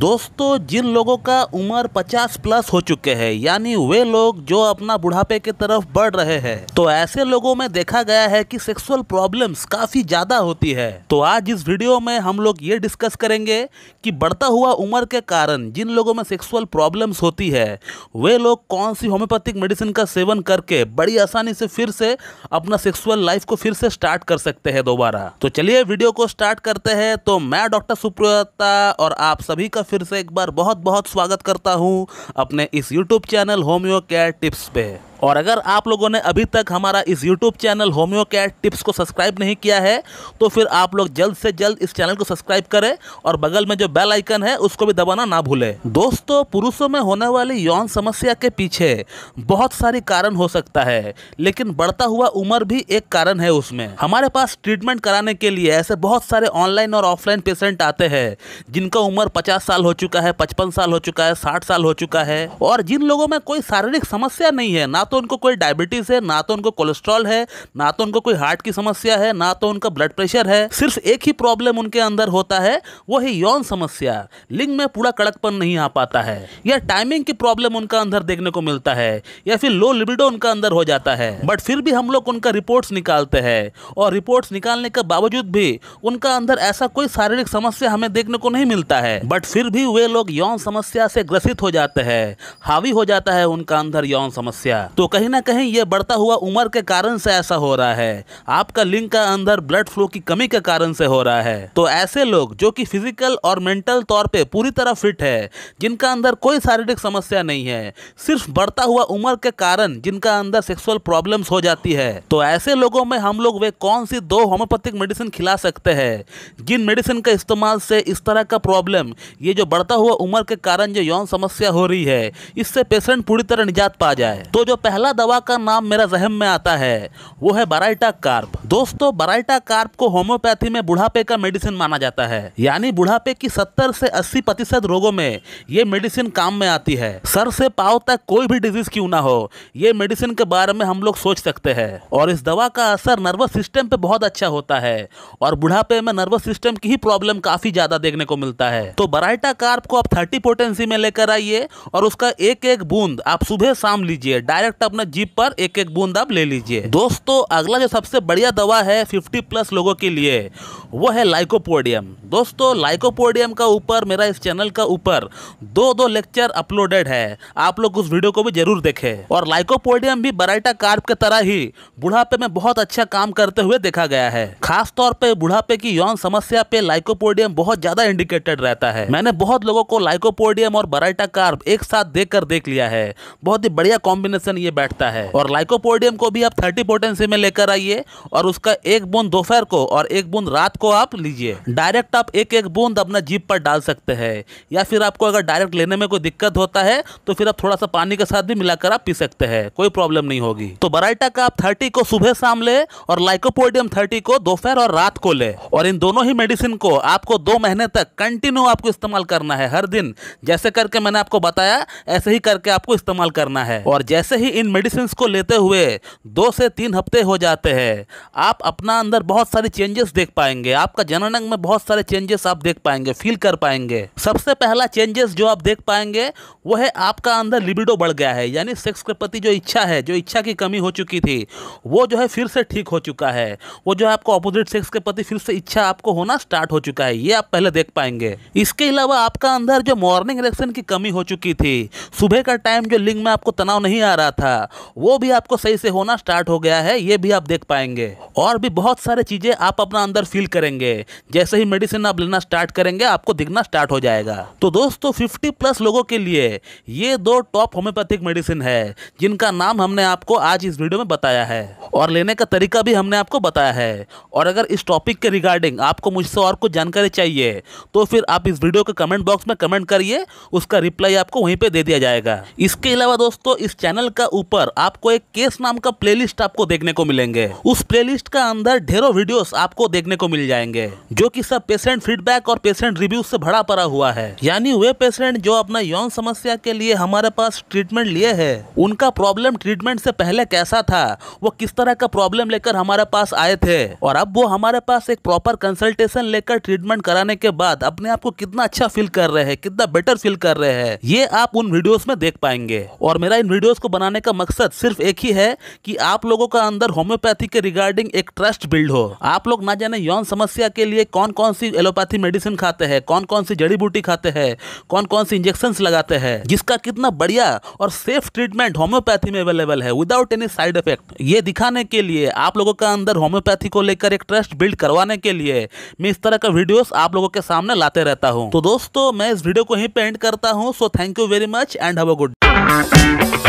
दोस्तों जिन लोगों का उम्र 50 प्लस हो चुके हैं यानी वे लोग जो अपना बुढ़ापे की तरफ बढ़ रहे हैं तो ऐसे लोगों में देखा गया है कि सेक्सुअल प्रॉब्लम्स काफ़ी ज़्यादा होती है तो आज इस वीडियो में हम लोग ये डिस्कस करेंगे कि बढ़ता हुआ उम्र के कारण जिन लोगों में सेक्सुअल प्रॉब्लम्स होती है वे लोग कौन सी होम्योपैथिक मेडिसिन का सेवन करके बड़ी आसानी से फिर से अपना सेक्सुअल लाइफ को फिर से स्टार्ट कर सकते हैं दोबारा तो चलिए वीडियो को स्टार्ट करते हैं तो मैं डॉक्टर सुप्रियता और आप सभी का फिर से एक बार बहुत बहुत स्वागत करता हूँ अपने इस यूट्यूब चैनल होम्योकेयर टिप्स पे और अगर आप लोगों ने अभी तक हमारा इस यूट्यूब चैनल होम्यो टिप्स को सब्सक्राइब नहीं किया है तो फिर आप लोग जल्द से जल्द इस चैनल को सब्सक्राइब करें और बगल में जो बेल आइकन है उसको भी दबाना ना भूलें दोस्तों पुरुषों में होने वाली यौन समस्या के पीछे बहुत सारी कारण हो सकता है लेकिन बढ़ता हुआ उम्र भी एक कारण है उसमें हमारे पास ट्रीटमेंट कराने के लिए ऐसे बहुत सारे ऑनलाइन और ऑफलाइन पेशेंट आते हैं जिनका उम्र पचास साल हो चुका है पचपन साल हो चुका है साठ साल हो चुका है और जिन लोगों में कोई शारीरिक समस्या नहीं है ना तो उनको कोई डायबिटीज़ है ना तो उनको कोलेस्ट्रॉल है ना तो उनको कोई हार्ट की समस्या है ना तो उनका ब्लड प्रेशर है सिर्फ एक ही प्रॉब्लम उनके अंदर होता है वो है यौन समस्या लिंग में पूरा कड़कपन नहीं आ पाता है या टाइमिंग की प्रॉब्लम उनका अंदर देखने को मिलता है या फिर लो लिबिडो उनका अंदर हो जाता है बट फिर भी हम लोग उनका रिपोर्ट्स निकालते हैं और रिपोर्ट्स निकालने के बावजूद भी उनका अंदर ऐसा कोई शारीरिक समस्या हमें देखने को नहीं मिलता है बट फिर भी वे लोग यौन समस्या से ग्रसित हो जाते हैं हावी हो जाता है उनका अंदर यौन समस्या तो कहीं ना कहीं ये बढ़ता हुआ उम्र के कारण से ऐसा हो रहा है आपका लिंग का अंदर ब्लड फ्लो की कमी के कारण से हो रहा है तो ऐसे लोग जो कि फिजिकल और मेंटल तौर पे पूरी तरह फिट है जिनका अंदर कोई शारीरिक समस्या नहीं है सिर्फ बढ़ता हुआ उम्र के कारण जिनका अंदर सेक्सुअल प्रॉब्लम्स हो जाती है तो ऐसे लोगों में हम लोग वे कौन सी दो होम्योपैथिक मेडिसिन खिला सकते हैं जिन मेडिसिन का इस्तेमाल से इस तरह का प्रॉब्लम ये जो बढ़ता हुआ उम्र के कारण जो यौन समस्या हो रही है इससे पेशेंट पूरी तरह निजात पा जाए तो जो पहला दवा का नाम मेरा जहम में आता है वो है बराइटा कार्प दोस्तों बराइटा कार्प को होम्योपैथी में बुढ़ापे का मेडिसिन माना जाता है यानी बुढ़ापे की 70 से 80 प्रतिशत रोगों में ये मेडिसिन काम में आती है सर से पाव तक कोई भी डिजीज क्यों ना हो ये मेडिसिन के बारे में हम लोग सोच सकते हैं और इस दवा का असर नर्वस सिस्टम पे बहुत अच्छा होता है और बुढ़ापे में नर्वस सिस्टम की ही प्रॉब्लम काफी ज्यादा देखने को मिलता है तो बराइटा कार्प को आप थर्टी पोटेंसी में लेकर आइए और उसका एक एक बूंद आप सुबह शाम लीजिए डायरेक्ट लगता अपना जीप पर एक एक बूंद आप ले लीजिए दोस्तों अगला जो सबसे बढ़िया दवा है फिफ्टी प्लस लोगों के लिए वो है लाइकोपोडियम दोस्तों लाइकोपोडियम का ऊपर मेरा इस चैनल का ऊपर दो दो लेक्चर अपलोडेड है आप लोग उस वीडियो को भी जरूर देखें और लाइकोपोडियम भी बराइटा कार्प के तरह ही बुढ़ापे में बहुत अच्छा काम करते हुए देखा गया है खासतौर पर बुढ़ापे की यौन समस्या पे लाइकोपोडियम बहुत ज्यादा इंडिकेटेड रहता है मैंने बहुत लोगों को लाइकोपोडियम और बराइटा कार्प एक साथ देख देख लिया है बहुत ही बढ़िया कॉम्बिनेशन ये ये बैठता है और लाइकोपोडियम को भी आप थर्टी पोटेंसी में लेकर आइए और उसका एक बूंद दोपहर को और एक बूंद रात को आप लीजिए डायरेक्ट आप एक एक बूंद अपना जीप पर डाल सकते हैं या फिर आपको अगर डायरेक्ट लेने में कोई दिक्कत होता है तो फिर आप थोड़ा सा पानी के साथ भी मिलाकर आप पी सकते हैं कोई प्रॉब्लम नहीं होगी तो बराइटा का आप थर्टी को सुबह शाम ले और लाइकोपोडियम थर्टी को दोपहर और रात को ले और इन दोनों ही मेडिसिन को आपको दो महीने तक कंटिन्यू आपको इस्तेमाल करना है हर दिन जैसे करके मैंने आपको बताया ऐसे ही करके आपको इस्तेमाल करना है और जैसे ही भी इन मेडिसिन को लेते हुए दो से तीन हफ्ते हो जाते हैं आप अपना अंदर बहुत सारे चेंजेस देख पाएंगे आपका जनन अंग में बहुत सारे चेंजेस आप देख पाएंगे फील कर पाएंगे सबसे पहला चेंजेस जो आप देख पाएंगे वो है आपका अंदर लिबिडो बढ़ गया है यानी सेक्स के प्रति जो इच्छा है जो इच्छा की कमी हो चुकी थी वो जो है फिर से ठीक हो चुका है वो जो है आपको अपोजिट सेक्स के प्रति फिर से इच्छा आपको होना स्टार्ट हो चुका है ये आप पहले देख पाएंगे इसके अलावा आपका अंदर जो मॉर्निंग इलेक्शन की कमी हो चुकी थी सुबह का टाइम जो लिंग में आपको तनाव नहीं आ रहा था वो भी आपको सही से होना स्टार्ट हो गया है ये भी आप देख पाएंगे और भी बहुत सारी चीज़ें आप अपना अंदर फील करेंगे जैसे ही मेडिसिन आप लेना स्टार्ट करेंगे आपको दिखना स्टार्ट हो जाएगा तो दोस्तों फिफ्टी प्लस लोगों के लिए ये दो टॉप होम्योपैथिक मेडिसिन है जिनका नाम हमने आपको आज इस वीडियो में बताया है और लेने का तरीका भी हमने आपको बताया है और अगर इस टॉपिक के रिगार्डिंग आपको मुझसे और कुछ जानकारी चाहिए तो फिर आप इस वीडियो के कमेंट बॉक्स में कमेंट करिए उसका रिप्लाई आपको वहीं पे दे दिया जाएगा इसके अलावा दोस्तों इस चैनल का ऊपर आपको एक केस नाम का प्ले आपको देखने को मिलेंगे उस प्ले का अंदर ढेरों वीडियो आपको देखने को मिल जाएंगे जो की सब पेशेंट फीडबैक और पेशेंट रिव्यू से भरा पड़ा हुआ है यानी वे पेशेंट जो अपना यौन समस्या के लिए हमारे पास ट्रीटमेंट लिए है उनका प्रॉब्लम ट्रीटमेंट से पहले कैसा था वो किस तरह तरह का प्रॉब्लम लेकर हमारे पास आए थे और अब वो हमारे पास एक प्रॉपर कंसल्टेशन लेकर ट्रीटमेंट कराने के बाद अपने आप को कितना अच्छा फील कर रहे हैं कितना बेटर फील कर रहे हैं ये आप उन वीडियोस में देख पाएंगे और मेरा इन वीडियोस को बनाने का मकसद सिर्फ एक ही है कि आप लोगों का अंदर होम्योपैथी के रिगार्डिंग एक ट्रस्ट बिल्ड हो आप लोग ना जाने यौन समस्या के लिए कौन कौन सी एलोपैथी मेडिसिन खाते हैं कौन कौन सी जड़ी बूटी खाते हैं कौन कौन सी इंजेक्शन लगाते हैं जिसका कितना बढ़िया और सेफ ट्रीटमेंट होम्योपैथी में अवेलेबल है विदाउट एनी साइड इफेक्ट ये दिखा दिखाने के लिए आप लोगों के अंदर होम्योपैथी को लेकर एक ट्रस्ट बिल्ड करवाने के लिए मैं इस तरह का वीडियोस आप लोगों के सामने लाते रहता हूँ तो दोस्तों मैं इस वीडियो को ही पेंट करता हूँ so thank you very much and have a good